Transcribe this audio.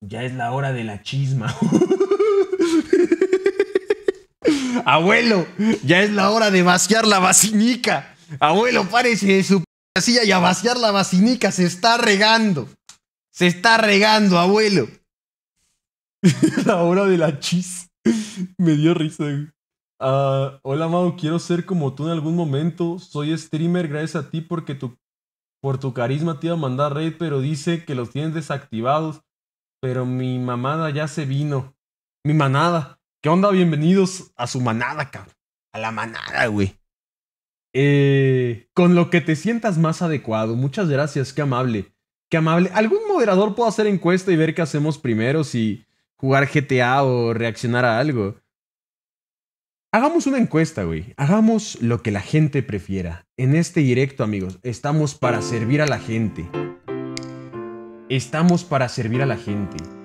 Ya es la hora de la chisma. Abuelo, ya es la hora de vaciar la vacinica. Abuelo, párese de su y a vaciar la vacinica. Se está regando. Se está regando, abuelo. la hora de la chis. Me dio risa. Ah, hola, Mau. Quiero ser como tú en algún momento. Soy streamer gracias a ti porque tu, por tu carisma te iba a mandar red, pero dice que los tienes desactivados pero mi mamada ya se vino. Mi manada. ¿Qué onda? Bienvenidos a su manada, cabrón. A la manada, güey. Eh, con lo que te sientas más adecuado. Muchas gracias, qué amable. Qué amable. ¿Algún moderador puede hacer encuesta y ver qué hacemos primero? Si jugar GTA o reaccionar a algo. Hagamos una encuesta, güey. Hagamos lo que la gente prefiera. En este directo, amigos, estamos para servir a la gente. Estamos para servir a la gente.